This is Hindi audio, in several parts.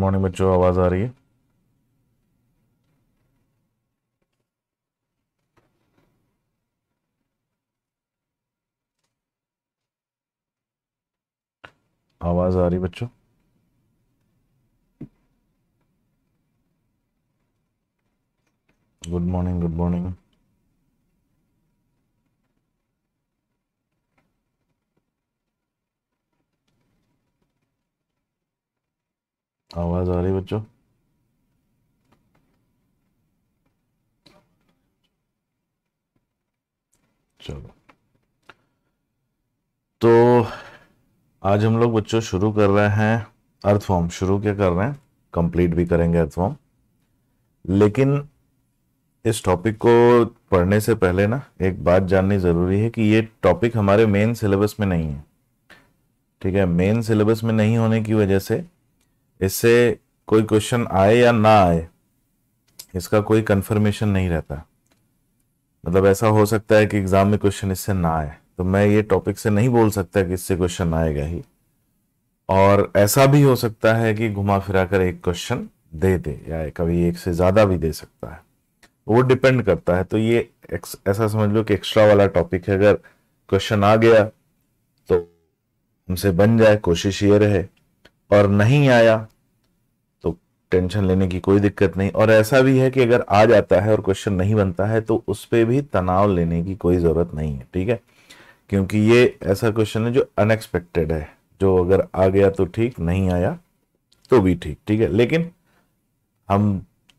मॉर्निंग बच्चों आवाज़ आ रही है आवाज़ आ रही बच्चों गुड मॉर्निंग गुड मॉर्निंग आवाज आ रही बच्चों चलो तो आज हम लोग बच्चों शुरू कर रहे हैं अर्थ फॉर्म शुरू क्या कर रहे हैं कंप्लीट भी करेंगे अर्थ फॉर्म लेकिन इस टॉपिक को पढ़ने से पहले ना एक बात जाननी ज़रूरी है कि ये टॉपिक हमारे मेन सिलेबस में नहीं है ठीक है मेन सिलेबस में नहीं होने की वजह से इससे कोई क्वेश्चन आए या ना आए इसका कोई कंफर्मेशन नहीं रहता मतलब ऐसा हो सकता है कि एग्जाम में क्वेश्चन इससे ना आए तो मैं ये टॉपिक से नहीं बोल सकता कि इससे क्वेश्चन आएगा ही और ऐसा भी हो सकता है कि घुमा फिरा कर एक क्वेश्चन दे दे या कभी एक से ज़्यादा भी दे सकता है वो डिपेंड करता है तो ये ऐसा समझ लो कि एक्स्ट्रा वाला टॉपिक है अगर क्वेश्चन आ गया तो हमसे बन जाए कोशिश ये रहे और नहीं आया तो टेंशन लेने की कोई दिक्कत नहीं और ऐसा भी है कि अगर आ जाता है और क्वेश्चन नहीं बनता है तो उस पर भी तनाव लेने की कोई ज़रूरत नहीं है ठीक है क्योंकि ये ऐसा क्वेश्चन है जो अनएक्सपेक्टेड है जो अगर आ गया तो ठीक नहीं आया तो भी ठीक ठीक है लेकिन हम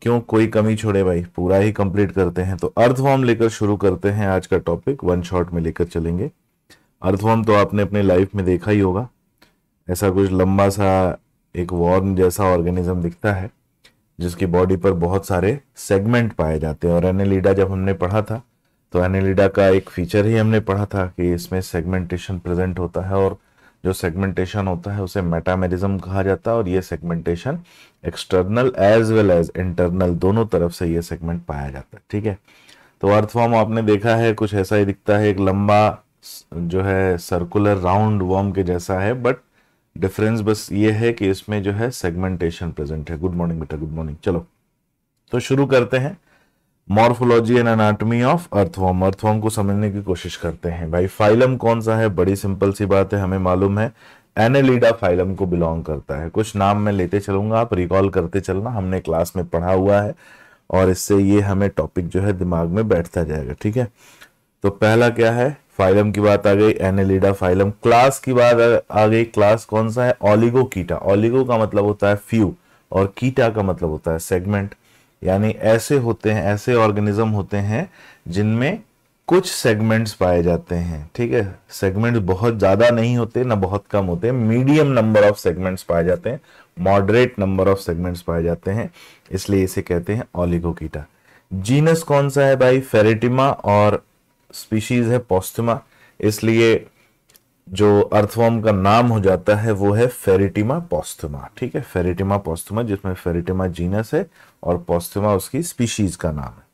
क्यों कोई कमी छोड़े भाई पूरा ही कंप्लीट करते हैं तो अर्थ लेकर शुरू करते हैं आज का टॉपिक वन शॉट में लेकर चलेंगे अर्थ तो आपने अपने लाइफ में देखा ही होगा ऐसा कुछ लंबा सा एक वॉर्न जैसा ऑर्गेनिज्म दिखता है जिसकी बॉडी पर बहुत सारे सेगमेंट पाए जाते हैं और एनेलिडा जब हमने पढ़ा था तो एनेलिडा का एक फीचर ही हमने पढ़ा था कि इसमें सेगमेंटेशन प्रेजेंट होता है और जो सेगमेंटेशन होता है उसे मेटामेरिज्म कहा जाता है और ये segmentation external as well as internal दोनों तरफ से ये सेगमेंट पाया जाता है ठीक है तो अर्थफॉर्म आपने देखा है कुछ ऐसा ही दिखता है एक लंबा जो है सर्कुलर राउंड वॉर्म के जैसा है बट डिफरेंस बस ये है कि इसमें जो है सेगमेंटेशन प्रेजेंट है गुड मॉर्निंग बेटा गुड मॉर्निंग चलो तो शुरू करते हैं morphology and anatomy of earthworm earthworm को समझने की कोशिश करते हैं भाई फाइलम कौन सा है बड़ी सिंपल सी बात है हमें मालूम है एनेलिडा फाइलम को बिलोंग करता है कुछ नाम मैं लेते चलूंगा आप रिकॉल करते चलना हमने क्लास में पढ़ा हुआ है और इससे ये हमें टॉपिक जो है दिमाग में बैठता जाएगा ठीक है तो पहला क्या है फाइलम की बात आ गई एनेलिडा फाइलम क्लास की बात आ गई क्लास कौन सा है ऑलिगो कीटा ऑलिगो का मतलब होता है फ्यू और कीटा का मतलब होता है सेगमेंट यानी ऐसे होते हैं ऐसे ऑर्गेनिज्म होते हैं जिनमें कुछ सेगमेंट्स पाए जाते हैं ठीक है सेगमेंट्स बहुत ज़्यादा नहीं होते ना बहुत कम होते मीडियम नंबर ऑफ सेगमेंट्स पाए जाते हैं मॉडरेट नंबर ऑफ सेगमेंट्स पाए जाते हैं इसलिए इसे कहते हैं ओलिगोकीटा जीनस कौन सा है भाई फेरेटिमा और स्पीशीज है पॉस्टिमा इसलिए जो अर्थवॉर्म का नाम हो जाता है वो है फेरिटिमा पॉस्थुमा ठीक है फेरिटिमा पॉस्थुमा जिसमें फेरिटिमा जीनस है और पॉस्थुमा उसकी स्पीशीज का नाम है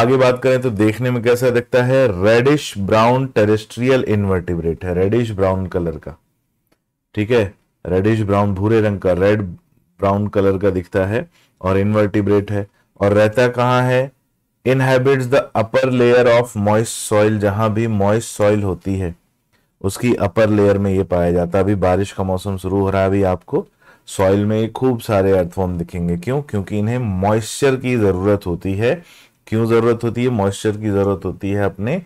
आगे बात करें तो देखने में कैसा दिखता है रेडिश ब्राउन टेरेस्ट्रियल इन्वर्टिब्रेट है रेडिश ब्राउन कलर का ठीक है रेडिश ब्राउन भूरे रंग का रेड ब्राउन कलर का दिखता है और इन्वर्टिब्रेट है और रहता कहाँ है inhabits the upper layer of moist soil जहां भी मॉइस्ट सॉइल होती है उसकी अपर लेयर में ये पाया जाता है अभी बारिश का मौसम शुरू हो रहा है अभी आपको सॉइल में खूब सारे अर्थफॉर्म दिखेंगे क्यों क्योंकि इन्हें मॉइस्चर की ज़रूरत होती है क्यों ज़रूरत होती है मॉइस्चर की ज़रूरत होती है अपने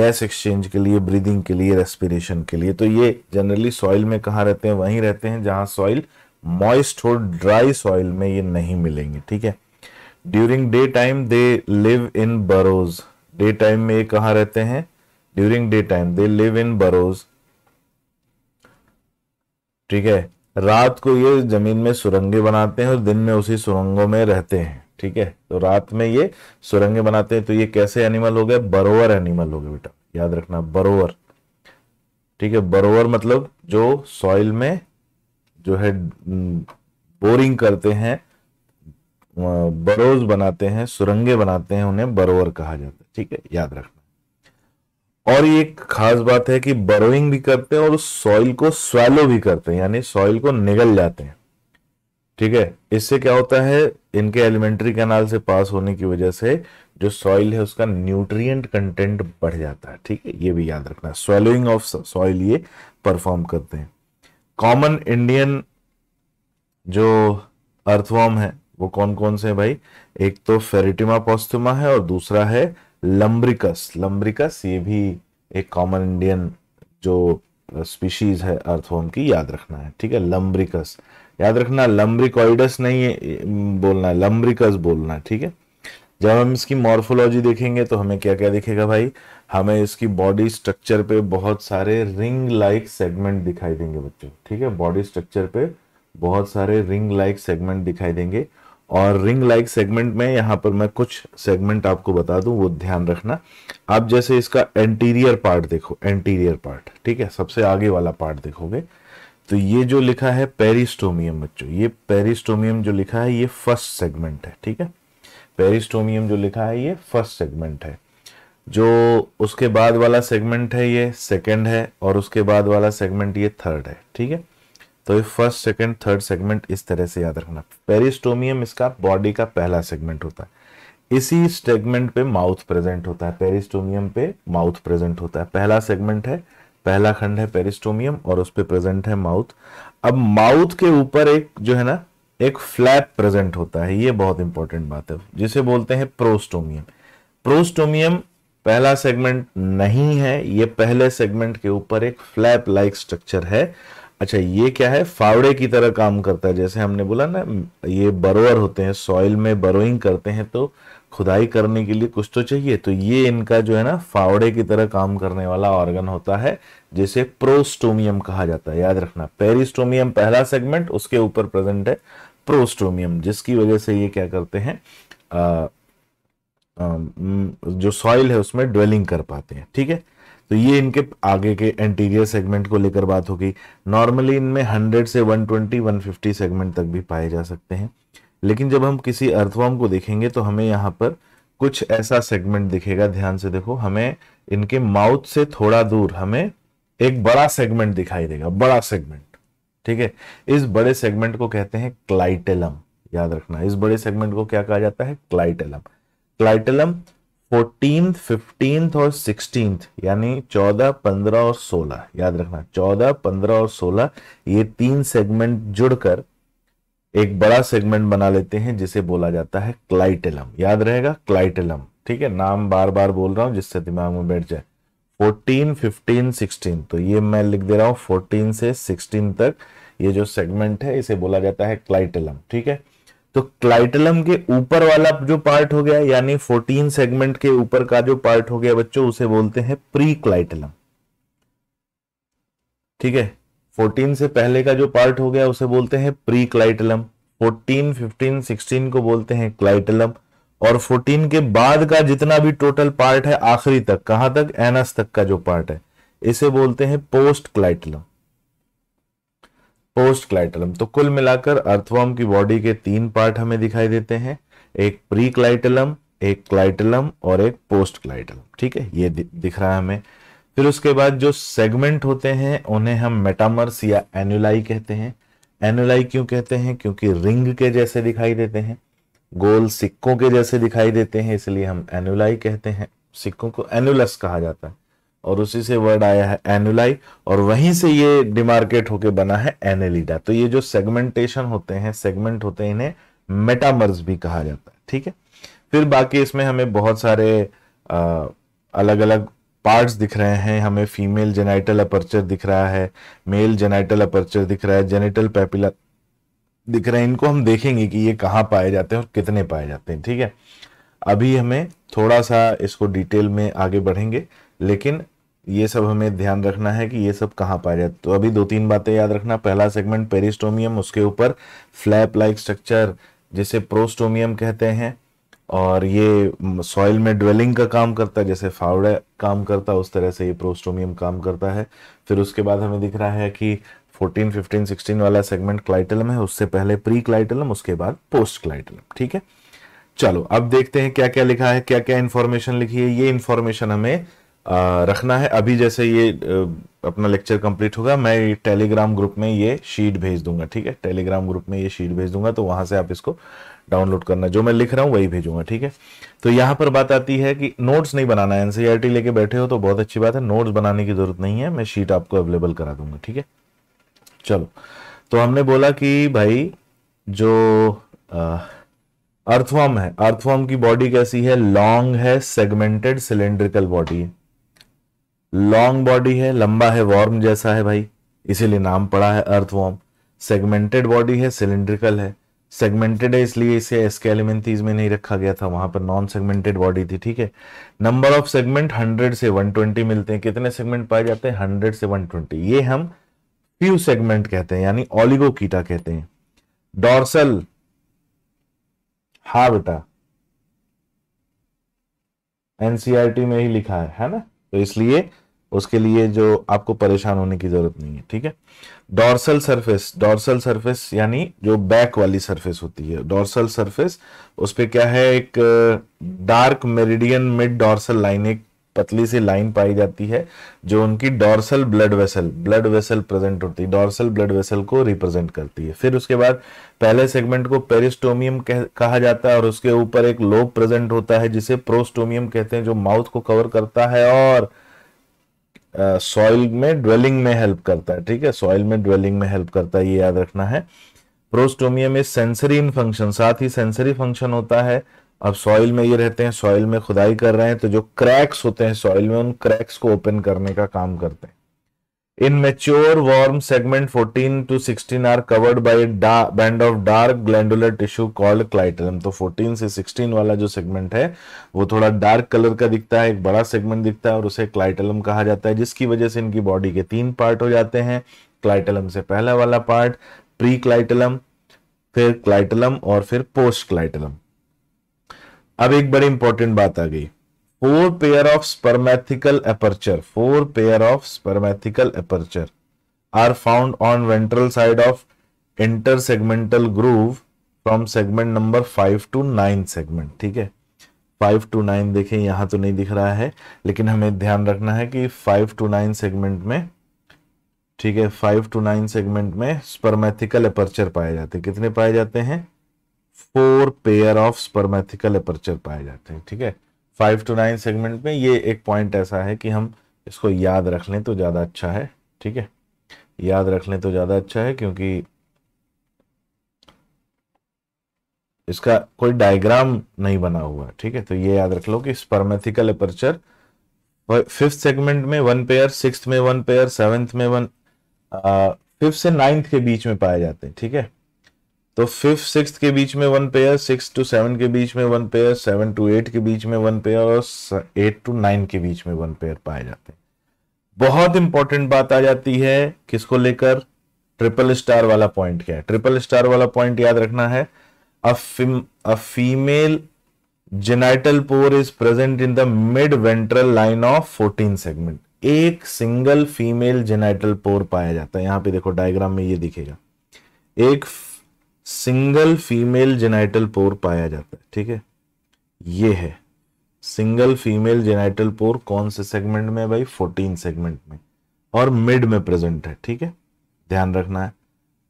गैस एक्सचेंज के लिए ब्रीदिंग के लिए रेस्पिरेशन के लिए तो ये जनरली सॉइल में कहाँ रहते हैं वहीं रहते हैं जहाँ सॉइल मॉइस्ट हो ड्राई सॉइल में ये नहीं मिलेंगे ठीक है during day time they live in burrows day time में ये कहा रहते हैं during day time they live in burrows ठीक है रात को ये जमीन में सुरंगे बनाते हैं और दिन में उसी सुरंगों में रहते हैं ठीक है तो रात में ये सुरंगे बनाते हैं तो ये कैसे एनिमल हो गए बरोवर एनिमल हो गए बेटा याद रखना बरोवर ठीक है बरोवर मतलब जो सॉइल में जो है बोरिंग हम्म, करते हैं बरोज बनाते हैं सुरंगे बनाते हैं उन्हें बरोवर कहा जाता है ठीक है याद रखना और ये एक खास बात है कि बरोइंग भी करते हैं और उस सॉइल को स्वैलो भी करते हैं यानी सॉइल को निगल जाते हैं ठीक है इससे क्या होता है इनके एलिमेंट्री कैनाल से पास होने की वजह से जो सॉइल है उसका न्यूट्रिएंट कंटेंट बढ़ जाता है ठीक है ये भी याद रखना स्वेलोइंग ऑफ सॉइल ये परफॉर्म करते हैं कॉमन इंडियन जो अर्थवॉर्म है वो कौन कौन से है भाई एक तो फेरिटिमा पॉस्थुमा है और दूसरा है लम्ब्रिकस लम्ब्रिकस ये भी एक कॉमन इंडियन जो स्पीशीज है अर्थवर्म की याद रखना है ठीक है लम्ब्रिकस याद रखना लम्ब्रिकॉइडस नहीं बोलना है लम्ब्रिकस बोलना है ठीक है जब हम इसकी मॉर्फोलॉजी देखेंगे तो हमें क्या क्या दिखेगा भाई हमें इसकी बॉडी स्ट्रक्चर पे बहुत सारे रिंग लाइक सेगमेंट दिखाई देंगे बच्चों ठीक है बॉडी स्ट्रक्चर पे बहुत सारे रिंग लाइक सेगमेंट दिखाई देंगे और रिंग लाइक सेगमेंट में यहाँ पर मैं कुछ सेगमेंट आपको बता दूं वो ध्यान रखना आप जैसे इसका एंटीरियर पार्ट देखो एंटीरियर पार्ट ठीक है सबसे आगे वाला पार्ट देखोगे तो ये जो लिखा है पेरिस्टोमियम बच्चों ये पेरिस्टोमियम जो लिखा है ये फर्स्ट सेगमेंट है ठीक है पेरिस्टोमियम जो लिखा है ये फर्स्ट सेगमेंट है जो उसके बाद वाला सेगमेंट है ये सेकंड है और उसके बाद वाला सेगमेंट ये थर्ड है ठीक है तो ये फर्स्ट सेकंड थर्ड सेगमेंट इस तरह से याद रखना पेरिस्टोमियम इसका बॉडी का पहला सेगमेंट होता है इसी सेगमेंट पे माउथ प्रेजेंट होता है पेरिस्टोमियम पे माउथ प्रेजेंट होता है पहला सेगमेंट है पहला खंड है पेरिस्टोमियम और उस पर प्रेजेंट है माउथ अब माउथ के ऊपर एक जो है ना एक फ्लैप प्रेजेंट होता है ये बहुत इंपॉर्टेंट बात है जिसे बोलते हैं प्रोस्टोमियम प्रोस्टोमियम पहला सेगमेंट नहीं है ये पहले सेगमेंट के ऊपर एक फ्लैप लाइक स्ट्रक्चर है अच्छा ये क्या है फावड़े की तरह काम करता है जैसे हमने बोला ना ये बरोअर होते हैं सॉइल में बरोइंग करते हैं तो खुदाई करने के लिए कुछ तो चाहिए तो ये इनका जो है ना फावड़े की तरह काम करने वाला ऑर्गन होता है जिसे प्रोस्टोमियम कहा जाता है याद रखना पेरिस्टोमियम पहला सेगमेंट उसके ऊपर प्रेजेंट है प्रोस्टोमियम जिसकी वजह से ये क्या करते हैं जो सॉइल है उसमें ड्वेलिंग कर पाते हैं ठीक है तो ये इनके आगे के एंटीरियर सेगमेंट को लेकर बात हो गई नॉर्मली इनमें 100 से 120 150 सेगमेंट तक भी पाए जा सकते हैं लेकिन जब हम किसी अर्थवॉर्म को देखेंगे तो हमें यहाँ पर कुछ ऐसा सेगमेंट दिखेगा ध्यान से देखो हमें इनके माउथ से थोड़ा दूर हमें एक बड़ा सेगमेंट दिखाई देगा बड़ा सेगमेंट ठीक है इस बड़े सेगमेंट को कहते हैं क्लाइटेलम याद रखना इस बड़े सेगमेंट को क्या कहा जाता है क्लाइटेलम क्लाइटेलम फोर्टीन फिफ्टींथ और सिक्सटींथ यानी चौदह पंद्रह और सोलह याद रखना चौदह पंद्रह और सोलह ये तीन सेगमेंट जुड़कर एक बड़ा सेगमेंट बना लेते हैं जिसे बोला जाता है क्लाइटेलम याद रहेगा क्लाइटेलम ठीक है नाम बार बार बोल रहा हूं जिससे दिमाग में बैठ जाए फोर्टीन फिफ्टीन सिक्सटीन तो ये मैं लिख दे रहा हूं फोर्टीन से सिक्सटीन तक ये जो सेगमेंट है इसे बोला जाता है क्लाइटेलम ठीक है तो क्लाइटलम के ऊपर वाला जो पार्ट हो गया यानी 14 सेगमेंट के ऊपर का जो पार्ट हो गया बच्चों उसे बोलते हैं प्री क्लाइटलम ठीक है 14 से पहले का जो पार्ट हो गया उसे बोलते हैं प्री क्लाइटलम 14, 15, 16 को बोलते हैं क्लाइटलम और 14 के बाद का जितना भी टोटल पार्ट है आखिरी तक कहां तक एनस तक का जो पार्ट है इसे बोलते हैं पोस्ट क्लाइटलम पोस्ट क्लाइटलम तो कुल मिलाकर अर्थवॉर्म की बॉडी के तीन पार्ट हमें दिखाई देते हैं एक प्री क्लाइटलम एक क्लाइटलम और एक पोस्ट क्लाइटलम ठीक है ये दिख रहा है हमें फिर उसके बाद जो सेगमेंट होते हैं उन्हें हम मेटामर्स या एनुलाई कहते हैं एनुलाई क्यों कहते हैं क्योंकि रिंग के जैसे दिखाई देते हैं गोल सिक्कों के जैसे दिखाई देते हैं इसलिए हम एनुलाई कहते हैं सिक्कों को एनुलस कहा जाता है और उसी से वर्ड आया है एनुलाई और वहीं से ये डिमार्केट होके बना है एनेलिडा तो ये जो सेगमेंटेशन होते हैं सेगमेंट होते हैं इन्हें मेटामर्स भी कहा जाता है ठीक है फिर बाकी इसमें हमें बहुत सारे आ, अलग अलग पार्ट्स दिख रहे हैं हमें फीमेल जेनाइटल अपर्चर दिख रहा है मेल जेनाइटल अपर्चर दिख रहा है जेनिटल पेपिला दिख रहे हैं इनको हम देखेंगे कि ये कहाँ पाए जाते हैं और कितने पाए जाते हैं ठीक है अभी हमें थोड़ा सा इसको डिटेल में आगे बढ़ेंगे लेकिन ये सब हमें ध्यान रखना है कि ये सब कहाँ पाया जाता तो अभी दो तीन बातें याद रखना पहला सेगमेंट पेरिस्टोमियम उसके ऊपर फ्लैप लाइक स्ट्रक्चर जिसे प्रोस्टोमियम कहते हैं और ये सॉइल में ड्वेलिंग का काम करता है जैसे फावड़े काम करता है उस तरह से ये प्रोस्टोमियम काम करता है फिर उसके बाद हमें दिख रहा है कि 14, 15, 16 वाला सेगमेंट क्लाइटलम है उससे पहले प्री क्लाइटलम उसके बाद पोस्ट क्लाइटलम ठीक है चलो अब देखते हैं क्या क्या लिखा है क्या क्या इन्फॉर्मेशन लिखी है ये इन्फॉर्मेशन हमें रखना है अभी जैसे ये अपना लेक्चर कंप्लीट होगा मैं टेलीग्राम ग्रुप में ये शीट भेज दूंगा ठीक है टेलीग्राम ग्रुप में ये शीट भेज दूंगा तो वहां से आप इसको डाउनलोड करना जो मैं लिख रहा हूँ वही भेजूंगा ठीक है तो यहाँ पर बात आती है कि नोट्स नहीं बनाना है एनसीईआरटी e लेके बैठे हो तो बहुत अच्छी बात है नोट्स बनाने की जरूरत नहीं है मैं शीट आपको अवेलेबल करा दूंगा ठीक है चलो तो हमने बोला कि भाई जो अर्थवॉर्म है अर्थवॉर्म की बॉडी कैसी है लॉन्ग है सेगमेंटेड सिलेंड्रिकल बॉडी है लॉन्ग बॉडी है लंबा है वॉर्म जैसा है भाई इसीलिए नाम पड़ा है अर्थ वार्म सेगमेंटेड बॉडी है सिलेंड्रिकल है सेगमेंटेड है इसलिए इसे एस्केलिमेंथीज में नहीं रखा गया था वहां पर नॉन सेगमेंटेड बॉडी थी ठीक है नंबर ऑफ सेगमेंट 100 से 120 मिलते हैं कितने सेगमेंट पाए जाते हैं 100 से 120 ये हम फ्यू सेगमेंट कहते हैं यानी ऑलिगोकीटा कहते हैं डॉर्सल हा बेटा एनसीआरटी e में ही लिखा है है ना तो इसलिए उसके लिए जो आपको परेशान होने की जरूरत नहीं है ठीक है डॉर्सल सरफेस डॉर्सल सरफेस यानी जो बैक वाली सरफेस होती है डॉर्सल सरफेस उस पर क्या है एक dark meridian mid dorsal line एक पतली सी लाइन पाई जाती है जो उनकी dorsal blood vessel blood vessel present होती है डॉर्सल ब्लड वेसल को रिप्रेजेंट करती है फिर उसके बाद पहले सेगमेंट को पेरिस्टोमियम कहा जाता है और उसके ऊपर एक लोब प्रेजेंट होता है जिसे प्रोस्टोमियम कहते हैं जो माउथ को कवर करता है और सॉइल uh, में ड्वेलिंग में हेल्प करता है ठीक है सॉइल में ड्वेलिंग में हेल्प करता है ये याद रखना है प्रोस्टोमियम में सेंसरी इन फंक्शन साथ ही सेंसरी फंक्शन होता है अब सॉइल में ये रहते हैं सॉइल में खुदाई कर रहे हैं तो जो क्रैक्स होते हैं सॉइल में उन क्रैक्स को ओपन करने का काम करते हैं in mature worm segment 14 to 16 are covered by band of dark glandular tissue called clitellum तो 14 से 16 वाला जो सेगमेंट है वो थोड़ा डार्क कलर का दिखता है एक बड़ा सेगमेंट दिखता है और उसे क्लाइटलम कहा जाता है जिसकी वजह से इनकी बॉडी के तीन पार्ट हो जाते हैं क्लाइटलम से पहला वाला पार्ट प्री क्लाइटलम फिर क्लाइटलम और फिर पोस्ट क्लाइटलम अब एक बड़ी इंपॉर्टेंट बात आ गई four pair of spermathecal aperture four pair of spermathecal aperture are found on ventral side of intersegmental groove from segment number five to nine segment ठीक है फाइव टू नाइन देखें यहां तो नहीं दिख रहा है लेकिन हमें ध्यान रखना है कि फाइव टू नाइन सेगमेंट में ठीक है फाइव टू नाइन सेगमेंट में स्पर्मेथिकल एपर्चर पाए जाते हैं कितने पाए जाते हैं four pair of spermathecal aperture पाए जाते हैं ठीक है थीके? फाइव टू नाइन सेगमेंट में ये एक पॉइंट ऐसा है कि हम इसको याद रख लें तो ज़्यादा अच्छा है ठीक है याद रख लें तो ज़्यादा अच्छा है क्योंकि इसका कोई डायग्राम नहीं बना हुआ ठीक है तो ये याद रख लो कि स्पर्मेथिकल अपर्चर फिफ्थ सेगमेंट में वन पेयर सिक्स में वन पेयर सेवेंथ में वन फिफ्थ से नाइन्थ के बीच में पाए जाते हैं ठीक है तो फिफ्थ सिक्स के बीच में one pair six to seven के बीच में one pair seven to eight के बीच में वन पेयर और एट टू नाइन के बीच में वन पेयर पाए जाते हैं बहुत इंपॉर्टेंट बात आ जाती है किसको लेकर ट्रिपल स्टार वाला पॉइंट क्या है ट्रिपल स्टार वाला पॉइंट याद रखना है a female genital pore is present in the mid ventral line of fourteen segment एक सिंगल फीमेल जेनाइटल पोर पाया जाता है यहां पे देखो डायग्राम में ये दिखेगा एक सिंगल फीमेल जेनाइटल पोर पाया जाता है ठीक है ये है सिंगल फीमेल जेनाइटल पोर कौन से सेगमेंट में है भाई फोर्टीन सेगमेंट में और मिड में प्रेजेंट है ठीक है ध्यान रखना है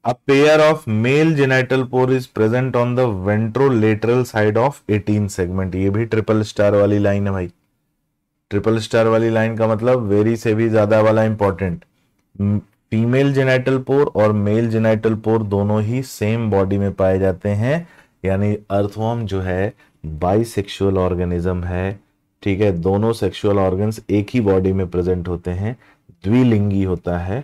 a pair of male genital pore is present on the ventrolateral side of eighteen segment ये भी ट्रिपल स्टार वाली लाइन है भाई ट्रिपल स्टार वाली लाइन का मतलब वेरी से भी ज्यादा वाला इंपॉर्टेंट फीमेल जेनाइटल पोर और मेल जेनाइटल पोर दोनों ही सेम बॉडी में पाए जाते हैं यानी अर्थवॉर्म जो है बाइसेक्सुअल ऑर्गेनिज्म है ठीक है दोनों सेक्सुअल ऑर्गन्स एक ही बॉडी में प्रेजेंट होते हैं द्विलिंगी होता है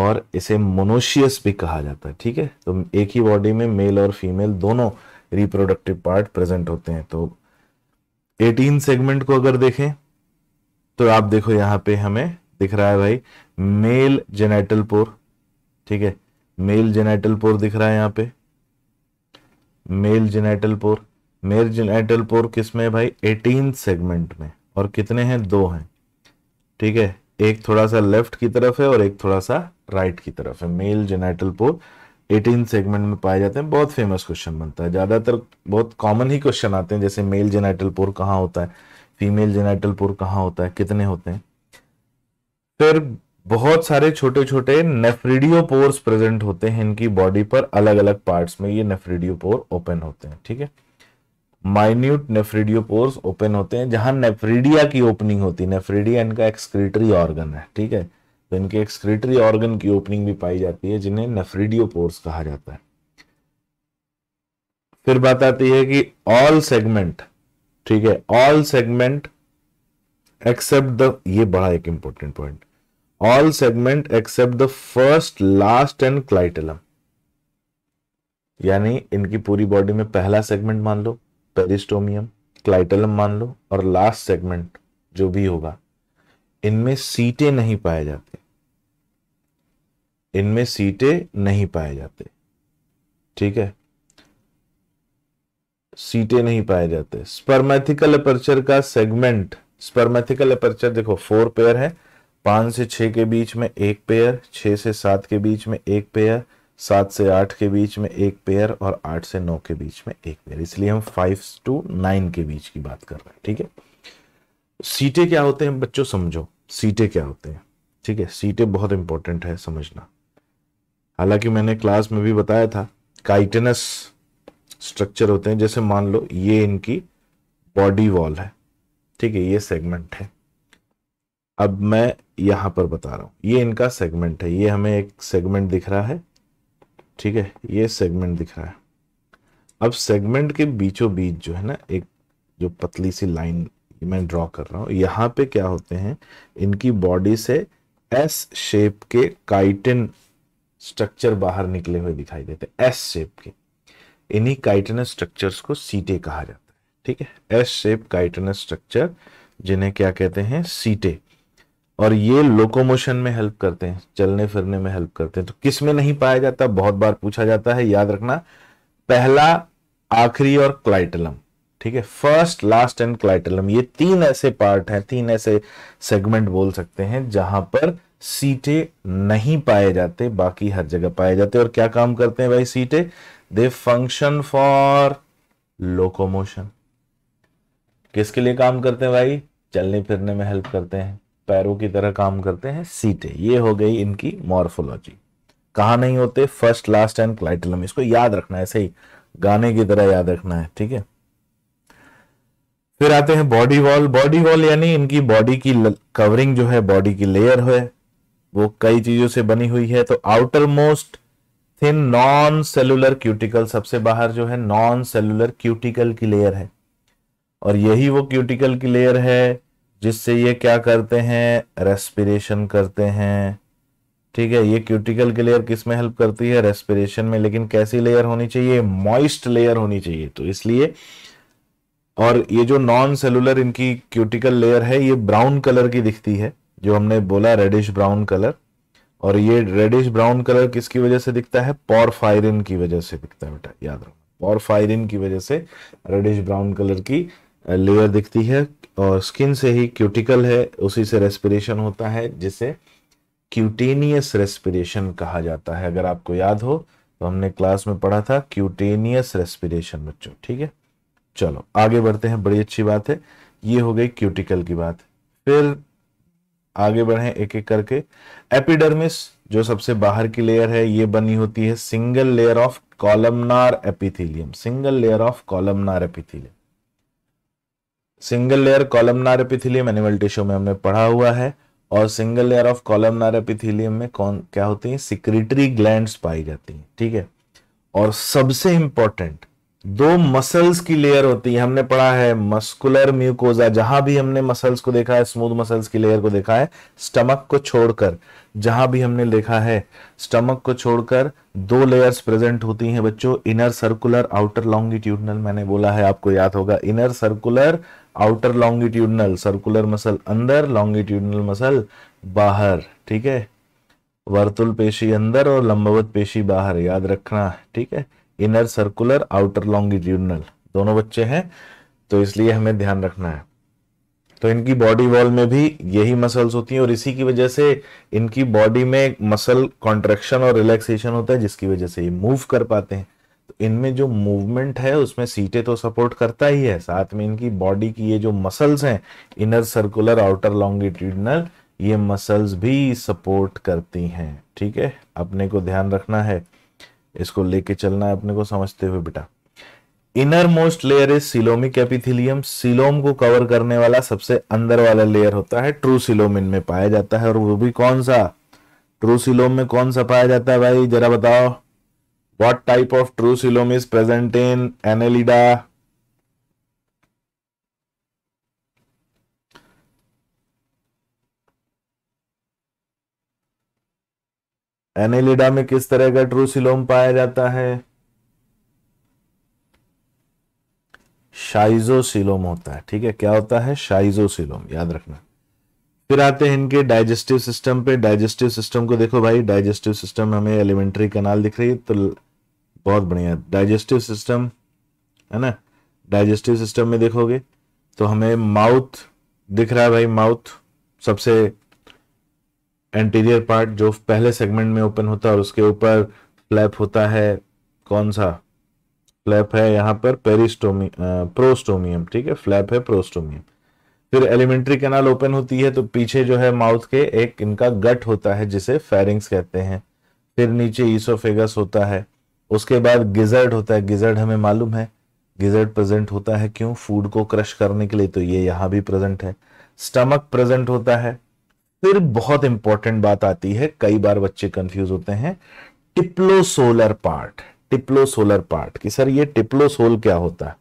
और इसे मोनोशियस भी कहा जाता है ठीक है तो एक ही बॉडी में मेल और फीमेल दोनों रिप्रोडक्टिव पार्ट प्रेजेंट होते हैं तो 18 सेगमेंट को अगर देखें तो आप देखो यहाँ पे हमें दिख रहा है भाई मेल जेनेटल पोर ठीक है मेल जेनेटल पोर दिख रहा है यहां पे male genital pore male genital pore किस में भाई एटीन सेगमेंट में और कितने हैं दो हैं ठीक है एक थोड़ा सा लेफ्ट की तरफ है और एक थोड़ा सा राइट की तरफ है मेल जेनेटल पोर 18 सेगमेंट में पाए जाते हैं बहुत फेमस क्वेश्चन बनता है ज़्यादातर बहुत कॉमन ही क्वेश्चन आते हैं जैसे मेल जेनेटल पोर कहाँ होता है फीमेल जेनेटल पोर कहाँ होता है कितने होते हैं फिर बहुत सारे छोटे छोटे नेफ्रिडियोपोर्स प्रेजेंट होते हैं इनकी बॉडी पर अलग अलग पार्ट्स में ये नेफ्रिडियोपोर ओपन होते हैं ठीक है माइन्यूट नेफ्रिडियोपोर्स ओपन होते हैं जहां नेफ्रिडिया की ओपनिंग होती है नेफ्रिडिया इनका एक्सक्रीटरी ऑर्गन है ठीक है तो इनके एक्सक्रीटरी ऑर्गन की ओपनिंग भी पाई जाती है जिन्हें नेफ्रिडियोपोर्स कहा जाता है फिर बात आती है कि ऑल सेगमेंट ठीक है ऑल सेगमेंट एक्सेप्ट द ये बड़ा एक important point all segment except the first, last and clitellum. यानी इनकी पूरी बॉडी में पहला सेगमेंट मान लो पेरिस्टोमियम क्लाइटलम मान लो और लास्ट सेगमेंट जो भी होगा इनमें सीटे नहीं पाए जाते इनमें सीटे नहीं पाए जाते ठीक है सीटे नहीं पाए जाते स्पर्मेथिकल अपर्चर का सेगमेंट स्पर्मेथिकल अपर्चर देखो फोर पेयर है पांच से छ के बीच में एक पेयर छ से सात के बीच में एक पेयर सात से आठ के बीच में एक पेयर और आठ से नौ के बीच में एक पेयर इसलिए हम फाइव टू नाइन के बीच की बात कर रहे हैं ठीक है सीटें क्या होते हैं बच्चों समझो सीटें क्या होते हैं ठीक है सीटें बहुत इंपॉर्टेंट है समझना हालांकि मैंने क्लास में भी बताया था काइटनस स्ट्रक्चर होते हैं जैसे मान लो ये इनकी बॉडी वॉल है ठीक है ये सेगमेंट है अब मैं यहां पर बता रहा हूं ये इनका सेगमेंट है ये हमें एक सेगमेंट दिख रहा है ठीक है ये सेगमेंट दिख रहा है अब सेगमेंट के बीचों बीच जो है ना एक जो पतली सी लाइन मैं ड्रॉ कर रहा हूं यहां पे क्या होते हैं इनकी बॉडी से एस शेप के काइटिन स्ट्रक्चर बाहर निकले हुए दिखाई देते हैं एस शेप के इन्हीं काइटनस स्ट्रक्चर्स को सीटे कहा जाता है ठीक है एस शेप काइटनस स्ट्रक्चर जिन्हें क्या कहते हैं सीटे और ये लोकोमोशन में हेल्प करते हैं चलने फिरने में हेल्प करते हैं तो किस में नहीं पाया जाता बहुत बार पूछा जाता है याद रखना पहला आखिरी और क्लाइटलम ठीक है फर्स्ट लास्ट एंड क्लाइटलम ये तीन ऐसे पार्ट हैं तीन ऐसे सेगमेंट बोल सकते हैं जहां पर सीटे नहीं पाए जाते बाकी हर जगह पाए जाते और क्या काम करते हैं भाई सीटे दे फंक्शन फॉर लोकोमोशन किसके लिए काम करते हैं भाई चलने फिरने में हेल्प करते हैं पैरों की तरह काम करते हैं सीटें ये हो गई इनकी मॉर्फोलॉजी कहा नहीं होते फर्स्ट लास्ट एंड क्लाइटलम इसको याद रखना है सही गाने की तरह याद रखना है ठीक है फिर आते हैं बॉडी वॉल बॉडी वॉल यानी इनकी बॉडी की कवरिंग जो है बॉडी की लेयर है वो कई चीजों से बनी हुई है तो outermost thin non cellular cuticle सबसे बाहर जो है नॉन सेलुलर क्यूटिकल की लेयर है और यही वो क्यूटिकल की लेयर है जिससे ये क्या करते हैं रेस्पिरेशन करते हैं ठीक है ये क्यूटिकल की लेयर किस में हेल्प करती है रेस्पिरेशन में लेकिन कैसी लेयर होनी चाहिए मॉइस्ट लेयर होनी चाहिए तो इसलिए और ये जो नॉन सेलुलर इनकी क्यूटिकल लेयर है ये ब्राउन कलर की दिखती है जो हमने बोला रेडिश ब्राउन कलर और ये रेडिश ब्राउन कलर किसकी वजह से दिखता है पॉरफायरिन की वजह से दिखता है बेटा याद रखो पॉरफायरिन की वजह से रेडिश ब्राउन कलर की लेयर दिखती है और स्किन से ही क्यूटिकल है उसी से रेस्पिरेशन होता है जिसे क्यूटेनियस रेस्पिरेशन कहा जाता है अगर आपको याद हो तो हमने क्लास में पढ़ा था क्यूटेनियस रेस्पिरेशन बच्चों ठीक है चलो आगे बढ़ते हैं बड़ी अच्छी बात है ये हो गई क्यूटिकल की बात फिर आगे बढ़े एक एक करके एपिडर्मिस जो सबसे बाहर की लेयर है ये बनी होती है single layer of columnar epithelium single layer of columnar epithelium single layer columnar epithelium animal tissue में हमने पढ़ा हुआ है और single layer of columnar epithelium में कौन क्या होती है सिक्रिटरी ग्लैंड पाई जाती हैं ठीक है और सबसे इंपॉर्टेंट दो मसल्स की लेयर होती है हमने पढ़ा है मस्कुलर म्यूकोजा जहां भी हमने मसल्स को देखा है स्मूथ मसल्स की लेयर को देखा है स्टमक को छोड़कर जहां भी हमने देखा है स्टमक को छोड़कर दो लेयर्स प्रेजेंट होती हैं बच्चों इनर सर्कुलर आउटर लॉन्गिट्यूडनल मैंने बोला है आपको याद होगा inner circular outer longitudinal circular muscle अंदर लॉन्गिट्यूडनल मसल बाहर ठीक है वर्तुल पेशी अंदर और लंबवत पेशी बाहर याद रखना ठीक है इनर सर्कुलर आउटर लॉन्गिट्यूडनल दोनों बच्चे हैं तो इसलिए हमें ध्यान रखना है तो इनकी बॉडी वॉल में भी यही मसल्स होती हैं और इसी की वजह से इनकी बॉडी में मसल कॉन्ट्रेक्शन और रिलैक्सेशन होता है जिसकी वजह से ये मूव कर पाते हैं तो इनमें जो मूवमेंट है उसमें सीटें तो सपोर्ट करता ही है साथ में इनकी बॉडी की ये जो मसल्स हैं इनर सर्कुलर आउटर लॉन्गिट्यूडनल ये मसल्स भी सपोर्ट करती हैं ठीक है अपने को ध्यान रखना है इसको लेके चलना है अपने को समझते हुए बेटा innermost layer is coelomic epithelium coelom को कवर करने वाला सबसे अंदर वाला लेयर होता है ट्रू सिलोम इनमें पाया जाता है और वो भी कौन सा ट्रू सिलोम में कौन सा पाया जाता है भाई जरा बताओ what type of true coelom is present in annelida annelida में किस तरह का ट्रूसिलोम पाया जाता है शाइजोसिलोम होता है ठीक है क्या होता है शाइजोसिलोम याद रखना फिर आते हैं इनके डाइजेस्टिव सिस्टम पे डाइजेस्टिव सिस्टम को देखो भाई डाइजेस्टिव सिस्टम हमें एलिमेंट्री कनाल दिख रही है तो बहुत बढ़िया डाइजेस्टिव सिस्टम है ना डाइजेस्टिव सिस्टम में देखोगे तो हमें माउथ दिख रहा है भाई माउथ सबसे एंटीरियर पार्ट जो पहले सेगमेंट में ओपन होता है और उसके ऊपर फ्लैप होता है कौन सा फ्लैप है यहाँ पर पेरिस्टोमी प्रोस्टोमियम ठीक है फ्लैप है प्रोस्टोमियम फिर एलिमेंट्री कैनाल ओपन होती है तो पीछे जो है माउथ के एक इनका गट होता है जिसे फेरिंग्स कहते हैं फिर नीचे ईसोफेगस होता है उसके बाद गिजर्ड होता है गिजर्ड हमें मालूम है गिजर्ड प्रेजेंट होता है क्यों फूड को क्रश करने के लिए तो ये यहाँ भी प्रेजेंट है स्टमक प्रेजेंट होता है फिर बहुत इंपॉर्टेंट बात आती है कई बार बच्चे कंफ्यूज होते हैं typhlosolar part typhlosolar part कि सर ये टिप्लो सोल क्या होता है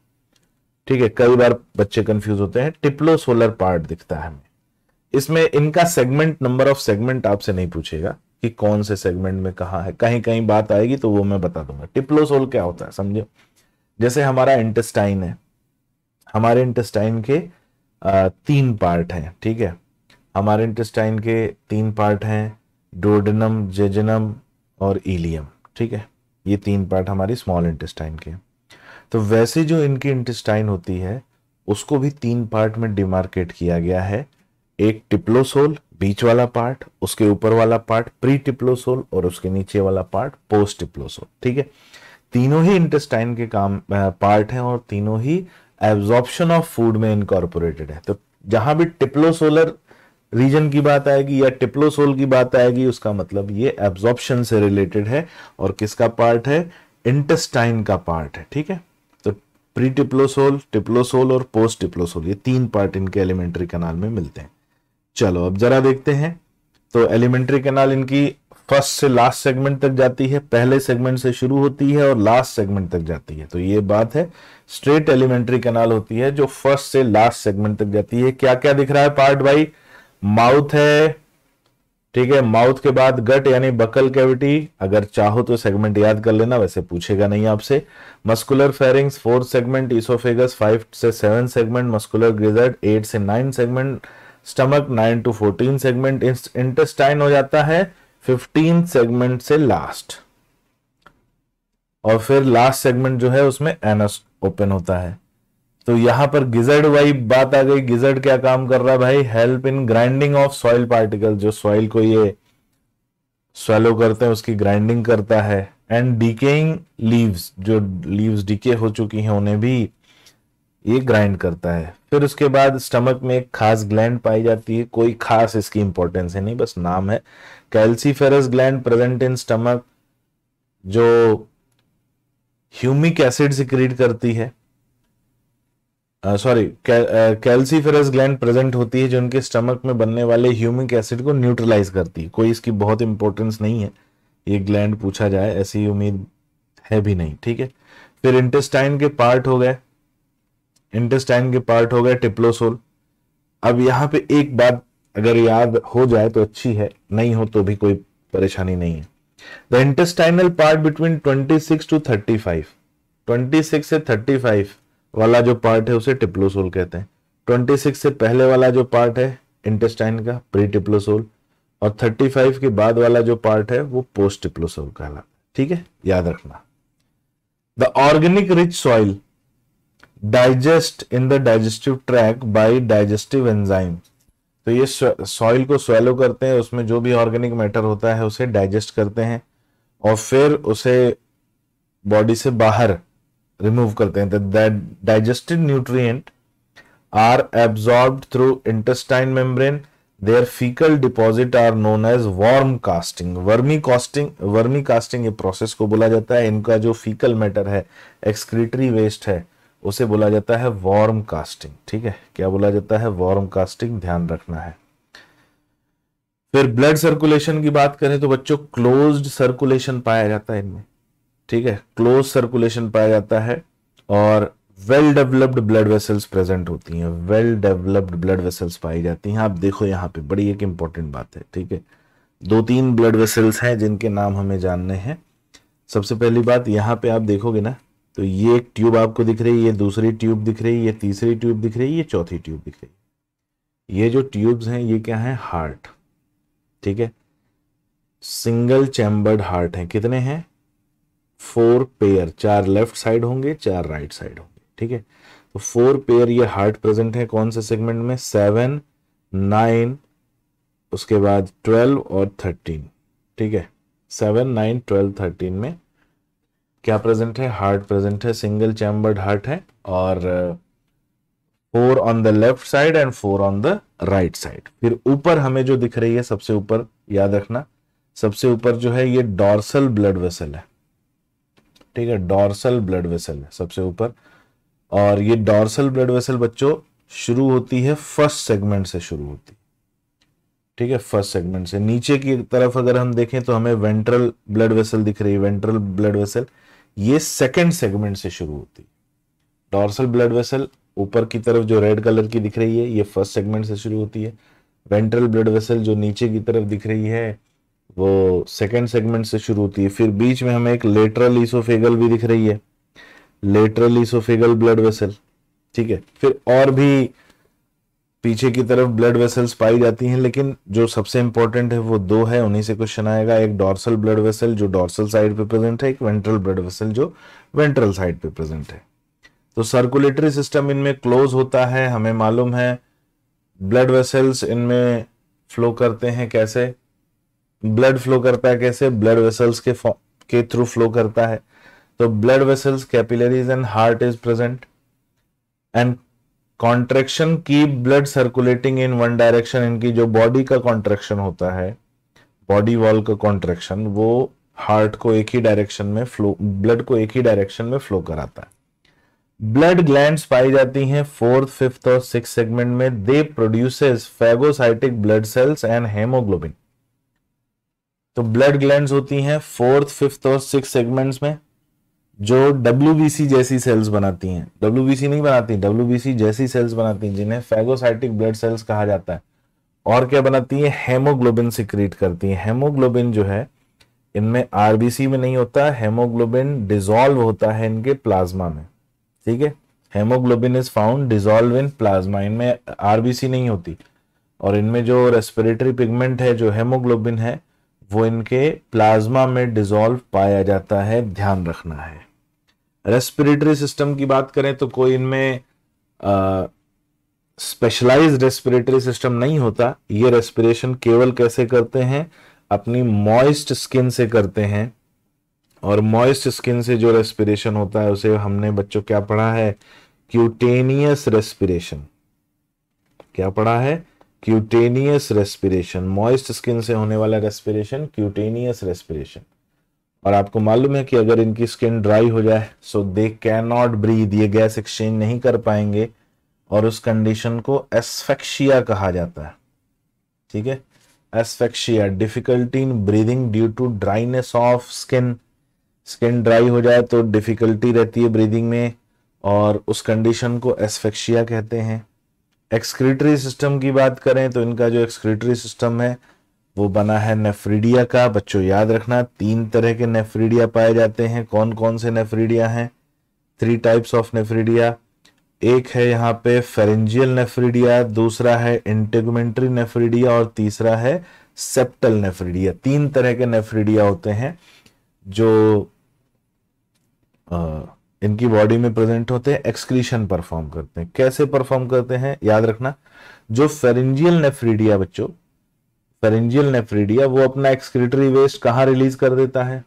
ठीक है कई बार बच्चे कंफ्यूज होते हैं टिप्लो सोलर पार्ट दिखता है हमें इसमें इनका सेगमेंट नंबर ऑफ सेगमेंट आपसे नहीं पूछेगा कि कौन से सेगमेंट में कहा है कहीं कहीं बात आएगी तो वो मैं बता दूंगा टिप्लोसोल क्या होता है समझो जैसे हमारा इंटेस्टाइन है हमारे इंटेस्टाइन के तीन पार्ट हैं ठीक है हमारे इंटेस्टाइन के तीन पार्ट हैं डोडनम जेजनम और ईलियम ठीक है ये तीन पार्ट हमारी स्मॉल इंटेस्टाइन के तो वैसे जो इनकी इंटेस्टाइन होती है उसको भी तीन पार्ट में डिमार्केट किया गया है एक टिप्लोसोल बीच वाला पार्ट उसके ऊपर वाला पार्ट प्री टिप्लोसोल और उसके नीचे वाला पार्ट पोस्ट टिप्लोसोल ठीक है तीनों ही इंटेस्टाइन के काम पार्ट हैं और तीनों ही एब्जॉर्प्शन ऑफ फूड में इनकॉर्पोरेटेड है तो जहां भी टिप्लोसोलर रीजन की बात आएगी या टिप्लोसोल की बात आएगी उसका मतलब ये एब्जॉर्प्शन से रिलेटेड है और किसका पार्ट है इंटेस्टाइन का पार्ट है ठीक है तो प्री टिप्लोसोल टिप्लोसोल और पोस्ट टिप्लोसोल ये तीन पार्ट इनके एलिमेंट्री कनाल में मिलते हैं चलो अब जरा देखते हैं तो एलिमेंट्री कनाल इनकी फर्स्ट से लास्ट सेगमेंट तक जाती है पहले सेगमेंट से शुरू होती है और लास्ट सेगमेंट तक जाती है तो ये बात है स्ट्रेट एलिमेंट्री कनाल होती है जो फर्स्ट से लास्ट सेगमेंट तक जाती है क्या क्या दिख रहा है पार्ट बाई माउथ है ठीक है माउथ के बाद गट यानी बकल कैविटी अगर चाहो तो सेगमेंट याद कर लेना वैसे पूछेगा नहीं आपसे muscular pharynx four segment oesophagus five से seven segment muscular gizzard eight से nine segment stomach nine to fourteen segment intestine हो जाता है फिफ्टीन सेगमेंट से लास्ट और फिर लास्ट सेगमेंट जो है उसमें एनस ओपन होता है तो यहां पर गिजर्ड वाई बात आ गई गिजर्ड क्या काम कर रहा है भाई help in grinding of soil particle जो सॉइल को ये स्वेलो करते हैं उसकी ग्राइंडिंग करता है एंड डीकेइंग लीव्स जो लीव्स डीके हो चुकी हैं उन्हें भी ये ग्राइंड करता है फिर उसके बाद स्टमक में एक खास ग्लैंड पाई जाती है कोई खास इसकी इंपॉर्टेंस है नहीं बस नाम है calciferous gland present in stomach जो ह्यूमिक एसिड सिक्रीट करती है सॉरी कैल्सीफेरस ग्लैंड प्रेजेंट होती है जो उनके स्टमक में बनने वाले ह्यूमिक एसिड को न्यूट्रलाइज करती है कोई इसकी बहुत इंपॉर्टेंस नहीं है ये ग्लैंड पूछा जाए ऐसी उम्मीद है भी नहीं ठीक है फिर इंटेस्टाइन के पार्ट हो गए इंटेस्टाइन के पार्ट हो गए टिप्लोसोल अब यहां पे एक बात अगर याद हो जाए तो अच्छी है नहीं हो तो भी कोई परेशानी नहीं है the intestinal part between 26 to 35 26 से 35 वाला जो पार्ट है उसे टिप्लोसोल कहते हैं 26 से पहले वाला जो पार्ट है इंटेस्टाइन का प्री टिप्लोसोल और 35 के बाद वाला जो पार्ट है वो पोस्ट टिप्लोसोल कहलाता है ठीक है याद रखना the organic rich soil digest in the digestive tract by digestive enzyme तो ये सॉइल को स्वेलो करते हैं उसमें जो भी ऑर्गेनिक मैटर होता है उसे डाइजेस्ट करते हैं और फिर उसे बॉडी से बाहर रिमूव करते हैं तो digested nutrient are absorb through intestine membrane their faecal deposit are known as worm casting vermi casting vermi casting ये प्रोसेस को बोला जाता है इनका जो फीकल मैटर है एक्सक्रीटरी वेस्ट है उसे बोला जाता है वार्म कास्टिंग ठीक है क्या बोला जाता है वार्म कास्टिंग ध्यान रखना है फिर ब्लड सर्कुलेशन की बात करें तो बच्चों क्लोज्ड सर्कुलेशन पाया जाता है इनमें ठीक है क्लोज सर्कुलेशन पाया जाता है और well developed blood vessels present होती हैं वेल डेवलप्ड ब्लड वेसल्स पाई जाती हैं आप देखो यहाँ पे बड़ी एक इंपॉर्टेंट बात है ठीक है दो तीन ब्लड वेसल्स हैं जिनके नाम हमें जानने हैं सबसे पहली बात यहाँ पे आप देखोगे ना तो ये एक ट्यूब आपको दिख रही है ये दूसरी ट्यूब दिख रही है ये तीसरी ट्यूब दिख रही है ये चौथी ट्यूब दिख रही है ये जो ट्यूब्स हैं ये क्या है हार्ट ठीक है सिंगल चैम्बर्ड हार्ट हैं कितने हैं फोर पेयर चार लेफ्ट साइड होंगे चार राइट right साइड होंगे ठीक है तो फोर पेयर ये हार्ट प्रेजेंट है कौन से सेगमेंट में सेवन नाइन उसके बाद ट्वेल्व और थर्टीन ठीक है सेवन नाइन ट्वेल्व थर्टीन में क्या प्रेजेंट है हार्ट प्रेजेंट है सिंगल चैम्बर्ड हार्ट है और four on the left side and four on the right side फिर ऊपर हमें जो दिख रही है सबसे ऊपर याद रखना सबसे ऊपर जो है ये डॉर्सल ब्लड वेसल है ठीक है डॉर्सल ब्लड वेसल है सबसे ऊपर और ये डॉर्सल ब्लड वेसल बच्चों शुरू होती है फर्स्ट सेगमेंट से शुरू होती है ठीक है फर्स्ट सेगमेंट से नीचे की तरफ अगर हम देखें तो हमें वेंट्रल ब्लड वेसल दिख रही है वेंट्रल ब्लड वेसल ये सेकेंड सेगमेंट से शुरू होती है डॉर्सल ब्लड वेसल ऊपर की तरफ जो रेड कलर की दिख रही है ये फर्स्ट सेगमेंट से शुरू होती है वेंट्रल ब्लड वेसल जो नीचे की तरफ दिख रही है वो सेकेंड सेगमेंट से शुरू होती है फिर बीच में हमें एक लेटरल ईसोफेगल भी दिख रही है लेटरल ईसोफेगल ब्लड वेसल ठीक है फिर और भी पीछे की तरफ ब्लड वेसल्स पाई जाती हैं लेकिन जो सबसे इंपॉर्टेंट है वो दो है उन्हीं से क्वेश्चन आएगा एक डॉर्सल ब्लड वेसल जो डॉर्सल साइड पे प्रेजेंट है एक वेंट्रल ब्लड वेसल जो वेंट्रल साइड पे प्रेजेंट है तो सर्कुलेटरी सिस्टम इनमें क्लोज होता है हमें मालूम है ब्लड वेसल्स इनमें फ्लो करते हैं कैसे ब्लड फ्लो करता है कैसे ब्लड वेसल्स के के थ्रू फ्लो करता है तो blood vessels capillaries and heart is present and contraction की blood circulating in one direction इनकी जो बॉडी का कॉन्ट्रेक्शन होता है बॉडी वॉल का कॉन्ट्रेक्शन वो हार्ट को एक ही डायरेक्शन में फ्लो ब्लड को एक ही डायरेक्शन में फ्लो कराता है ब्लड ग्लैंड पाई जाती हैं फोर्थ फिफ्थ और सिक्स सेगमेंट में they produces phagocytic blood cells and haemoglobin तो ब्लड ग्लैंड्स होती हैं फोर्थ फिफ्थ और सिक्स सेगमेंट्स में जो डब्ल्यू जैसी सेल्स बनाती हैं डब्ल्यू नहीं बनाती डब्ल्यू जैसी सेल्स बनाती हैं जिन्हें फैगोसाइटिक ब्लड सेल्स कहा जाता है और क्या बनाती है हेमोग्लोबिन सिक्रीट करती है हेमोग्लोबिन जो है इनमें आरबीसी में नहीं होता हेमोग्लोबिन डिजोल्व होता है इनके प्लाज्मा में ठीक है haemoglobin is found dissolve in plasma इनमें आरबीसी नहीं होती और इनमें जो रेस्पिरेटरी पिगमेंट है जो हेमोग्लोबिन है वो इनके प्लाज्मा में डिजोल्व पाया जाता है ध्यान रखना है रेस्पिरेटरी सिस्टम की बात करें तो कोई इनमें स्पेशलाइज रेस्पिरेटरी सिस्टम नहीं होता ये रेस्पिरेशन केवल कैसे करते हैं अपनी मॉइस्ट स्किन से करते हैं और मॉइस्ट स्किन से जो रेस्पिरेशन होता है उसे हमने बच्चों क्या पढ़ा है क्यूटेनियस रेस्पिरेशन क्या पढ़ा है क्यूटेनियस रेस्पिरेशन मॉइस्ट स्किन से होने वाला रेस्पिरेशन क्यूटेनियस रेस्पिरेशन और आपको मालूम है कि अगर इनकी स्किन ड्राई हो जाए so they can not breathe ये गैस एक्सचेंज नहीं कर पाएंगे और उस कंडीशन को एस्फेक्शिया कहा जाता है ठीक है asphyxia difficulty in breathing due to dryness of skin skin dry हो जाए तो डिफिकल्टी रहती है ब्रीदिंग में और उस कंडीशन को एस्फेक्शिया कहते हैं एक्सक्रीटरी सिस्टम की बात करें तो इनका जो एक्सक्रीटरी सिस्टम है वो बना है नेफ्रीडिया का बच्चों याद रखना तीन तरह के नेफ्रीडिया पाए जाते हैं कौन कौन से नेफ्रीडिया हैं थ्री टाइप्स ऑफ नेफ्रीडिया एक है यहाँ पे फेरेंजियल नेफ्रीडिया दूसरा है इंटेगमेंट्री नेफ्रीडिया और तीसरा है सेप्टल नेफ्रीडिया तीन तरह के नेफ्रीडिया होते हैं जो आ, इनकी बॉडी में प्रेजेंट होते हैं एक्सक्रीशन परफॉर्म करते हैं कैसे परफॉर्म करते हैं याद रखना जो फेरेंजियल नेफ्रीडिया बच्चों फेरेंजियल नेफ्रीडिया वो अपना एक्सक्रीटरी वेस्ट कहाँ रिलीज कर देता है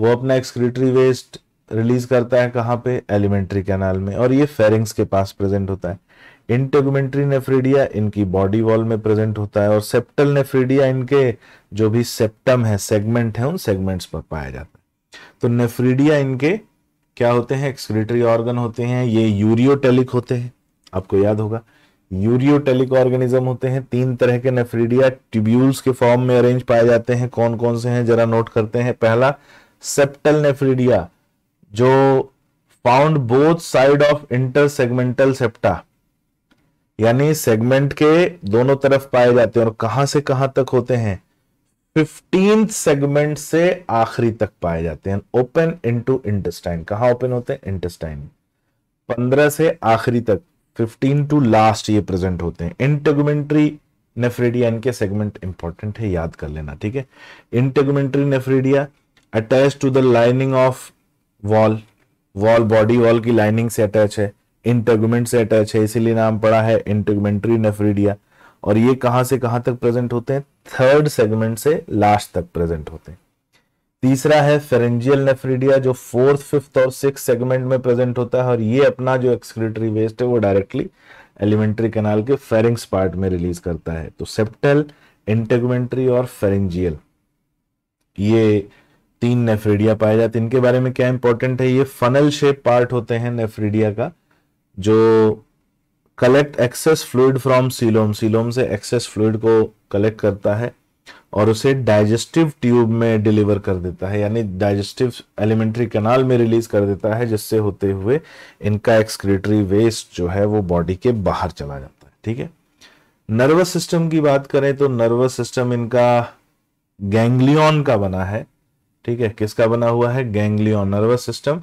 वो अपना एक्सक्रीटरी वेस्ट रिलीज करता है कहाँ पे एलिमेंट्री कैनाल में और ये फेरिंग्स के पास प्रेजेंट होता है इंटेगमेंट्री नेफ्रीडिया इनकी बॉडी वॉल में प्रेजेंट होता है और सेप्टल नेफ्रीडिया इनके जो भी सेप्टम है सेगमेंट है उन सेगमेंट्स पर पाया जाता है तो नेफ्रीडिया इनके क्या होते हैं एक्सक्रीटरी ऑर्गन होते हैं ये यूरियोटेलिक होते हैं आपको याद होगा यूरियोटेलिक ऑर्गेनिज्म होते हैं तीन तरह के नेफ्रीडिया ट्यूब्यूल्स के फॉर्म में अरेंज पाए जाते हैं कौन कौन से हैं जरा नोट करते हैं पहला सेप्टल नेफ्रीडिया जो found both side of intersegmental septa यानी सेगमेंट के दोनों तरफ पाए जाते हैं और कहां से कहां तक होते हैं फिफ्टीन सेगमेंट से आखिरी तक पाए जाते हैं ओपन इनटू इंटेस्टाइन कहा ओपन होते हैं इंटेस्टाइन पंद्रह से आखिरी तक फिफ्टीन टू लास्ट ये प्रेजेंट होते हैं इंटेगमेंट्री नेफ्रेडिया इनके सेगमेंट इंपॉर्टेंट है याद कर लेना ठीक है integumentary nephridia attach to the lining of wall wall body wall की लाइनिंग से अटैच है इंटेगमेंट से अटैच है इसीलिए नाम पड़ा है इंटेगमेंट्री नेफ्रीडिया और ये कहां से कहां तक प्रेजेंट होते हैं थर्ड सेगमेंट से लास्ट तक प्रेजेंट होते हैं तीसरा है फेरेंजियल नेफ्रिडिया जो फोर्थ फिफ्थ और सिक्स सेगमेंट में प्रेजेंट होता है और ये अपना जो एक्सक्रीटरी वेस्ट है वो डायरेक्टली एलिमेंट्री कैनाल के फेरिंग्स पार्ट में रिलीज करता है तो सेप्टल इंटेगमेंट्री और फेरेंजियल ये तीन नेफ्रीडिया पाए जाते हैं इनके बारे में क्या इंपॉर्टेंट है ये फनल शेप पार्ट होते हैं नेफ्रीडिया का जो collect excess fluid from coelom coelom से एक्सेस फ्लूड को कलेक्ट करता है और उसे डाइजेस्टिव ट्यूब में डिलीवर कर देता है यानी डाइजेस्टिव एलिमेंट्री कैनाल में रिलीज कर देता है जिससे होते हुए इनका एक्सक्रेटरी वेस्ट जो है वो बॉडी के बाहर चला जाता है ठीक है नर्वस सिस्टम की बात करें तो नर्वस सिस्टम इनका गैंग्लियन का बना है ठीक है किसका बना हुआ है ganglion nervous system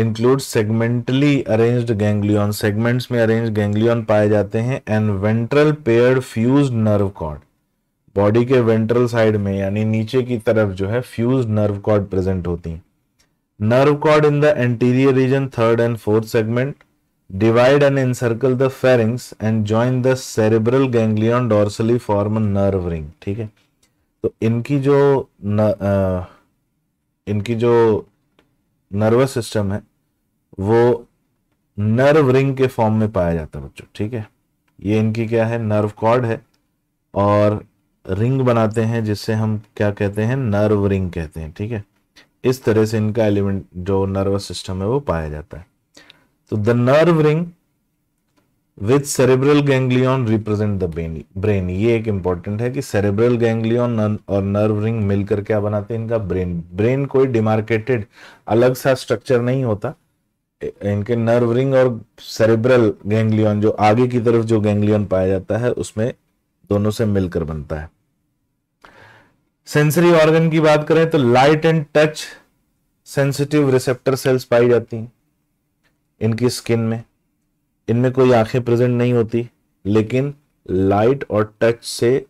include segmentally arranged ganglion segments में अरेंज गैंग्लियन पाए जाते हैं and ventral paired fuse nerve cord body के वेंट्रल साइड में यानी नीचे की तरफ जो है फ्यूज नर्व कॉर्ड प्रेजेंट होती हैं nerve cord in the anterior region third and fourth segment divide and encircle the pharynx and join the cerebral ganglion dorsally form nerve ring ठीक है तो इनकी जो न, आ, इनकी जो नर्वस सिस्टम है वो नर्व रिंग के फॉर्म में पाया जाता है बच्चों ठीक है ये इनकी क्या है नर्व कॉर्ड है और रिंग बनाते हैं जिससे हम क्या कहते हैं नर्व रिंग कहते हैं ठीक है इस तरह से इनका एलिमेंट जो नर्वस सिस्टम है वो पाया जाता है तो the nerve ring with cerebral ganglion represent the brain ये एक इंपॉर्टेंट है कि सेरेब्रल गैंग्लियन और नर्व रिंग मिलकर क्या बनाते हैं इनका ब्रेन ब्रेन कोई डिमार्केटेड अलग सा स्ट्रक्चर नहीं होता इनके नर्व रिंग और सेरेब्रल गैंग्लियन जो आगे की तरफ जो गैंग्लियन पाया जाता है उसमें दोनों से मिलकर बनता है सेंसरी ऑर्गन की बात करें तो light and touch sensitive receptor cells पाई जाती हैं इनकी स्किन में इनमें कोई आंखें प्रेजेंट नहीं होती लेकिन लाइट और टच से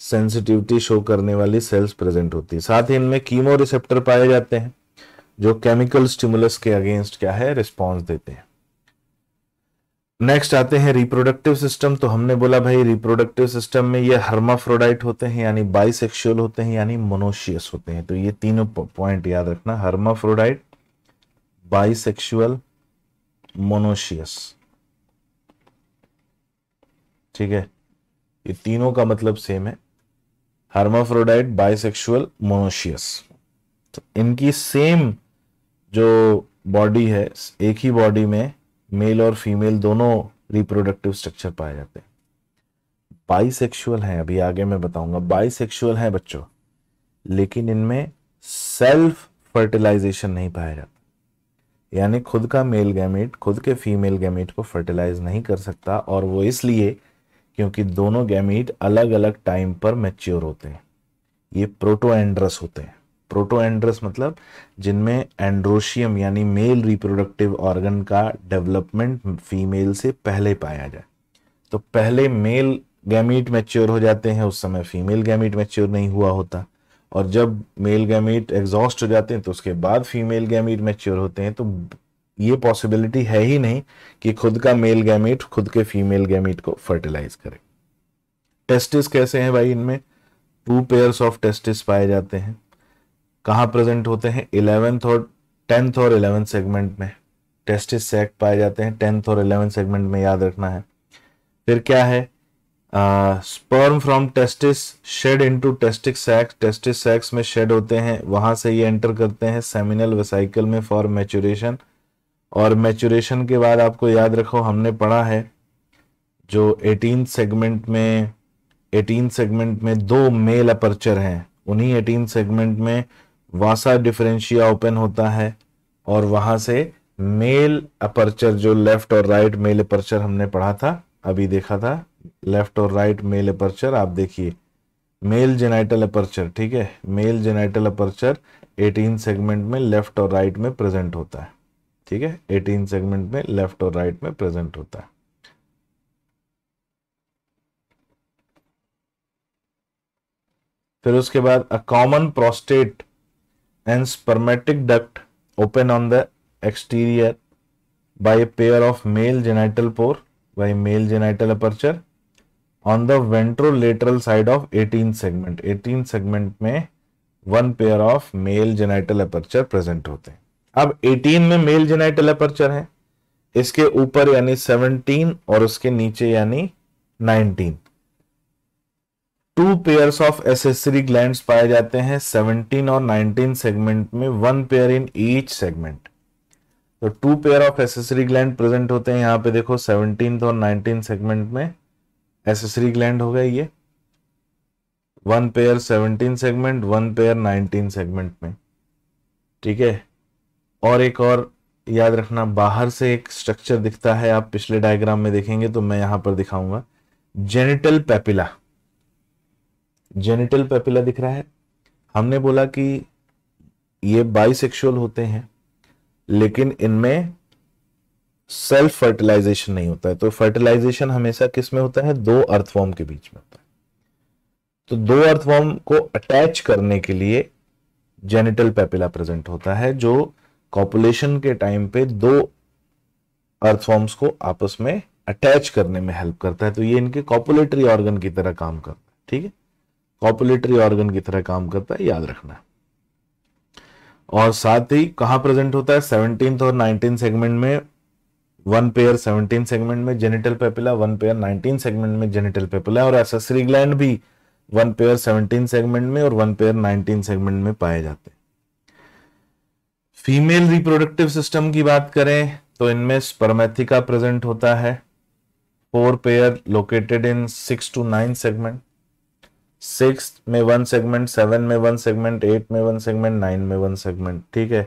सेंसिटिविटी शो करने वाली सेल्स प्रेजेंट होती है साथ ही इनमें कीमो रिसेप्टर पाए जाते हैं जो केमिकल स्टिमुलस के अगेंस्ट क्या है रिस्पॉन्स देते हैं नेक्स्ट आते हैं रिप्रोडक्टिव सिस्टम तो हमने बोला भाई रिप्रोडक्टिव सिस्टम में ये हर्माफ्रोडाइट होते हैं यानी बाइसेक्सुअल होते हैं यानी मोनोशियस होते हैं तो ये तीनों पॉइंट याद रखना हर्माफ्रोडाइट बाइसेक्सुअल मोनोशियस ठीक है ये तीनों का मतलब सेम है हार्माफ्रोडाइट बाइसेक्सुअल मोनोशियस तो इनकी सेम जो बॉडी है एक ही बॉडी में मेल और फीमेल दोनों रिप्रोडक्टिव स्ट्रक्चर पाए जाते हैं बाइसेक्सुअल हैं अभी आगे मैं बताऊंगा बाइसेक्सुअल हैं बच्चों लेकिन इनमें सेल्फ फर्टिलाइजेशन नहीं पाया जाता यानी खुद का मेल गैमेट खुद के फीमेल गैमेट को फर्टिलाइज नहीं कर सकता और वो इसलिए क्योंकि दोनों गैमीट अलग अलग टाइम पर मैच्योर होते हैं ये प्रोटो एंड्रस होते हैं प्रोटो एंड्रस मतलब जिनमें एंड्रोशियम यानी मेल रिप्रोडक्टिव ऑर्गन का डेवलपमेंट फीमेल से पहले पाया जाए तो पहले मेल गैमीट मैच्योर हो जाते हैं उस समय फीमेल गैमीट मैच्योर नहीं हुआ होता और जब मेल गैमीट एग्जॉस्ट हो जाते हैं तो उसके बाद फीमेल गैमीट मैच्योर होते हैं तो ये पॉसिबिलिटी है ही नहीं कि खुद का मेल गैमेट खुद के फीमेल गैमेट को फर्टिलाइज करे टेस्टिस कैसे हैं भाई इनमें टू पेयर्स ऑफ टेस्टिस पाए जाते हैं कहाँ प्रेजेंट होते हैं इलेवेंथ और टेंथ और इलेवेंथ सेगमेंट में टेस्टिस सेक पाए जाते हैं टेंथ और इलेवेंथ सेगमेंट में याद रखना है फिर क्या है sperm from testis shed into testis sacs testis sacs में शेड होते हैं वहां से ये एंटर करते हैं सेमिनल वेसाइकल में फॉर मैचुरेशन और मैचुरेशन के बाद आपको याद रखो हमने पढ़ा है जो एटीन सेगमेंट में एटीन सेगमेंट में दो मेल अपर्चर हैं उन्हीं एटीन सेगमेंट में वासा डिफरेंशिया ओपन होता है और वहां से मेल अपर्चर जो लेफ्ट और राइट मेल अपर्चर हमने पढ़ा था अभी देखा था लेफ्ट और राइट मेल अपर्चर आप देखिए मेल जेनाइटल अपर्चर ठीक है मेल जेनाइटल अपर्चर 18 सेगमेंट में लेफ्ट और राइट में प्रेजेंट होता है ठीक है एटीन सेगमेंट में लेफ्ट और राइट में प्रेजेंट होता है फिर उसके बाद a common prostate and spermatic duct open on the exterior by pair of male genital pore by male genital aperture on the ventrolateral side of eighteen segment eighteen segment में one pair of male genital aperture present होते हैं अब 18 में मेल जेनाइटल अपर्चर है इसके ऊपर यानी 17 और उसके नीचे यानी 19 two pair of accessory gland पाए जाते हैं 17 और 19 सेगमेंट में one pair in each segment तो two pair of accessory gland present होते हैं यहां पे देखो सेवनटीन और नाइनटीन सेगमेंट में एसेसरी ग्लैंड हो गए ये one pair seventeen segment one pair nineteen segment में ठीक है और एक और याद रखना बाहर से एक स्ट्रक्चर दिखता है आप पिछले डायग्राम में देखेंगे तो मैं यहां पर दिखाऊंगा जेनिटल पेपिला जेनिटल पेपिला दिख रहा है हमने बोला कि ये बाइसेक्सुअल होते हैं लेकिन इनमें सेल्फ फर्टिलाइजेशन नहीं होता है तो फर्टिलाइजेशन हमेशा किस में होता है दो अर्थवॉर्म के बीच में होता है तो दो अर्थवॉर्म को अटैच करने के लिए जेनिटल पेपिला प्रेजेंट होता है जो कॉपुलेशन के टाइम पे दो अर्थफॉर्म्स को आपस में अटैच करने में हेल्प करता है तो ये इनके कॉपुलेटरी ऑर्गन की तरह काम करता है ठीक है कॉपुलेटरी ऑर्गन की तरह काम करता है याद रखना है और साथ ही कहां प्रेजेंट होता है सेवनटीन और नाइनटीन सेगमेंट में वन पेयर सेवनटीन सेगमेंट में genital papilla one pair nineteen segment में जेनिटल पेपिला और एसेसरी ग्लैंड भी वन पेयर सेवनटीन सेगमेंट में और वन पेयर नाइनटीन सेगमेंट में पाए जाते हैं फीमेल रिप्रोडक्टिव सिस्टम की बात करें तो इनमें स्पर्मेथिका प्रेजेंट होता है four pair located in six to nine segment six में वन सेगमेंट सेवन में वन सेगमेंट एट में वन सेगमेंट नाइन में वन सेगमेंट ठीक है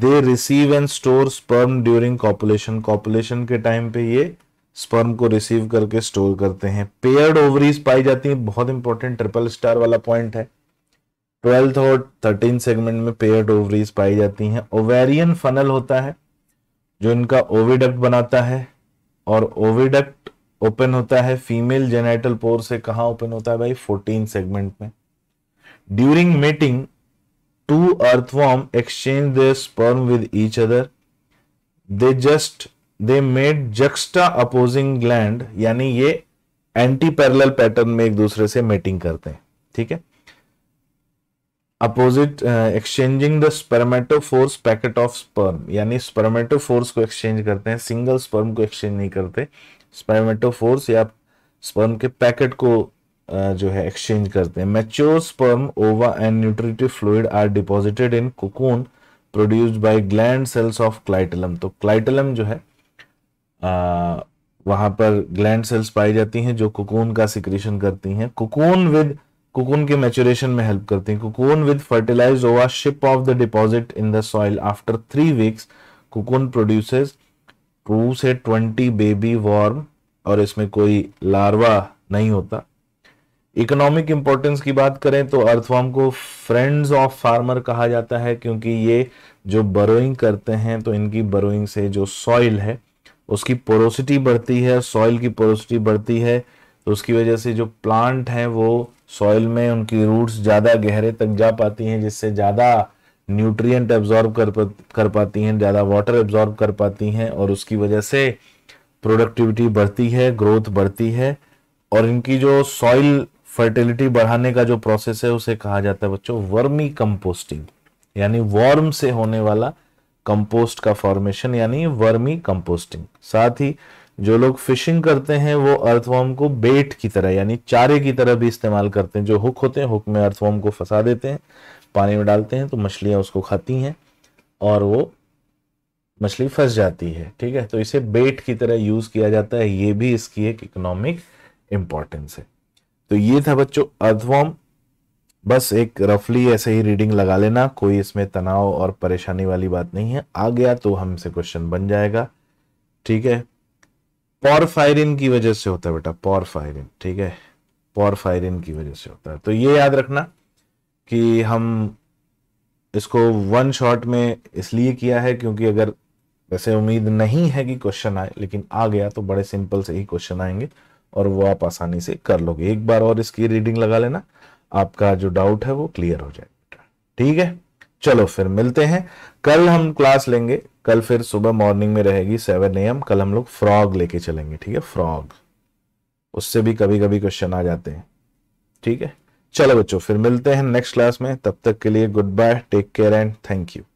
they receive and store sperm during copulation copulation के टाइम पे ये स्पर्म को रिसीव करके स्टोर करते हैं पेयर्ड ओवरीज पाई जाती है बहुत इंपॉर्टेंट ट्रिपल स्टार वाला पॉइंट है ट्वेल्थ और थर्टीन सेगमेंट में पेयर्ड ओवरीज पाई जाती हैं ओवेरियन फनल होता है जो इनका ओविडक्ट बनाता है और ओविडक्ट ओपन होता है फीमेल जेनेटल पोर से कहा ओपन होता है भाई फोर्टीन सेगमेंट में during mating two earthworm exchange their sperm with each other they just they made juxta apposing gland यानी ये एंटी पैरल पैटर्न में एक दूसरे से मेटिंग करते हैं ठीक है opposite exchanging the spermatophores packet of sperm यानी स्पर्मेटोफोर्स को एक्सचेंज करते हैं सिंगल स्पर्म को एक्सचेंज नहीं करते स्पर्मेटोफोर्स या स्पर्म के पैकेट को uh, जो है एक्सचेंज करते हैं mature sperm ova and nutritive fluid are deposited in cocoon produced by gland cells of clitellum तो क्लाइटलम जो है uh, वहां पर ग्लैंड सेल्स पाई जाती हैं जो कुकून का सिक्रीशन करती हैं कुकून विद कुकून के मैचुरेशन में हेल्प करते हैं cocoon with fertilize ova ship of the deposit in the soil after three weeks cocoon produces two से ट्वेंटी बेबी वॉर्म और इसमें कोई लार्वा नहीं होता इकोनॉमिक इंपॉर्टेंस की बात करें तो अर्थवॉर्म को फ्रेंड्स ऑफ फार्मर कहा जाता है क्योंकि ये जो बरोइंग करते हैं तो इनकी बरोइंग से जो सॉइल है उसकी पोरोसिटी बढ़ती है सॉइल की पोरोसिटी बढ़ती है तो उसकी वजह से जो प्लांट हैं वो सॉइल में उनकी रूट्स ज़्यादा गहरे तक जा पाती हैं जिससे ज़्यादा न्यूट्रिएंट एब्जॉर्ब कर कर पाती हैं ज़्यादा वाटर एब्जॉर्ब कर पाती हैं और उसकी वजह से प्रोडक्टिविटी बढ़ती है ग्रोथ बढ़ती है और इनकी जो सॉइल फर्टिलिटी बढ़ाने का जो प्रोसेस है उसे कहा जाता है बच्चों वर्मी कंपोस्टिंग यानी वर्म से होने वाला कंपोस्ट का फॉर्मेशन यानी वर्मी कंपोस्टिंग साथ ही जो लोग फिशिंग करते हैं वो अर्थवॉर्म को बेट की तरह यानी चारे की तरह भी इस्तेमाल करते हैं जो हुक होते हैं हुक में अर्थवॉर्म को फंसा देते हैं पानी में डालते हैं तो मछलियां उसको खाती हैं और वो मछली फंस जाती है ठीक है तो इसे बेट की तरह यूज किया जाता है ये भी इसकी एक इकोनॉमिक इंपॉर्टेंस है तो ये था बच्चों अर्थवॉर्म बस एक रफली ऐसे ही रीडिंग लगा लेना कोई इसमें तनाव और परेशानी वाली बात नहीं है आ गया तो हमसे क्वेश्चन बन जाएगा ठीक है पॉरफायरिन की वजह से होता है बेटा पॉरफायरिन ठीक है पॉरफायरिन की वजह से होता है तो ये याद रखना कि हम इसको वन शॉट में इसलिए किया है क्योंकि अगर वैसे उम्मीद नहीं है कि क्वेश्चन आए लेकिन आ गया तो बड़े सिंपल से ही क्वेश्चन आएंगे और वो आप आसानी से कर लोगे एक बार और इसकी रीडिंग लगा लेना आपका जो डाउट है वो क्लियर हो जाएगा ठीक है चलो फिर मिलते हैं कल हम क्लास लेंगे कल फिर सुबह मॉर्निंग में रहेगी सेवन ए एम कल हम लोग फ्रॉग लेके चलेंगे ठीक है फ्रॉग उससे भी कभी कभी क्वेश्चन आ जाते हैं ठीक है चलो बच्चों फिर मिलते हैं नेक्स्ट क्लास में तब तक के लिए goodbye take care and thank you